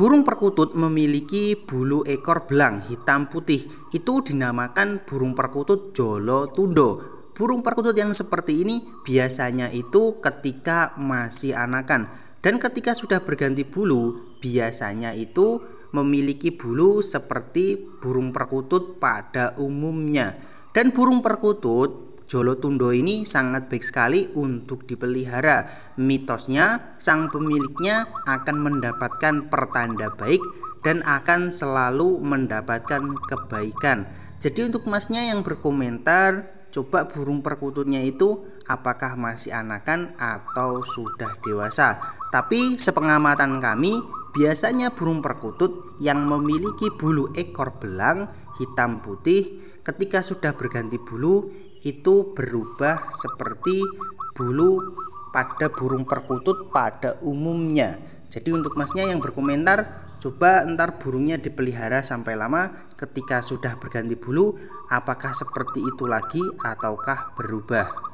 Burung perkutut memiliki bulu ekor belang hitam putih. Itu dinamakan burung perkutut jolo tundo. Burung perkutut yang seperti ini biasanya itu ketika masih anakan dan ketika sudah berganti bulu biasanya itu memiliki bulu seperti burung perkutut pada umumnya. Dan burung perkutut Jolotundo ini sangat baik sekali untuk dipelihara. Mitosnya, sang pemiliknya akan mendapatkan pertanda baik dan akan selalu mendapatkan kebaikan. Jadi untuk masnya yang berkomentar, coba burung perkututnya itu apakah masih anakan atau sudah dewasa. Tapi sepengamatan kami, Biasanya burung perkutut yang memiliki bulu ekor belang hitam putih ketika sudah berganti bulu itu berubah seperti bulu pada burung perkutut pada umumnya. Jadi untuk masnya yang berkomentar coba entar burungnya dipelihara sampai lama ketika sudah berganti bulu apakah seperti itu lagi ataukah berubah.